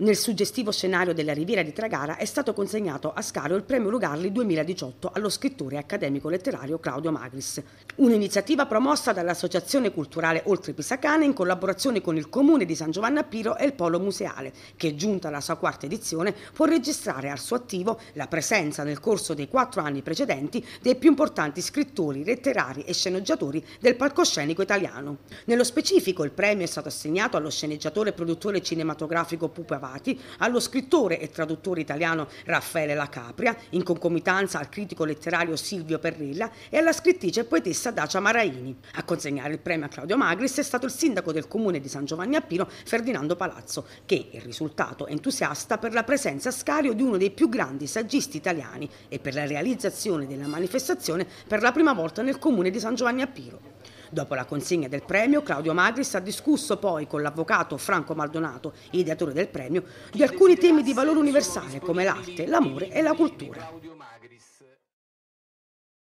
Nel suggestivo scenario della Riviera di Tragara è stato consegnato a Scalo il premio Lugarli 2018 allo scrittore e accademico letterario Claudio Magris. Un'iniziativa promossa dall'Associazione Culturale Oltre Pisacane in collaborazione con il Comune di San Giovanni a Piro e il Polo Museale, che giunta alla sua quarta edizione può registrare al suo attivo la presenza nel corso dei quattro anni precedenti dei più importanti scrittori, letterari e sceneggiatori del palcoscenico italiano. Nello specifico il premio è stato assegnato allo sceneggiatore e produttore cinematografico Pupa Ravati, allo scrittore e traduttore italiano Raffaele La Capria, in concomitanza al critico letterario Silvio Perrella e alla scrittrice e poetessa Dacia Maraini. A consegnare il premio a Claudio Magris è stato il sindaco del comune di San Giovanni a Pino, Ferdinando Palazzo, che è risultato entusiasta per la presenza a Scario di uno dei più grandi saggisti italiani e per la realizzazione della manifestazione per la prima volta nel comune di San Giovanni a Pino. Dopo la consegna del premio, Claudio Magris ha discusso poi con l'avvocato Franco Maldonato, ideatore del premio, di alcuni temi di valore universale come l'arte, l'amore e la cultura.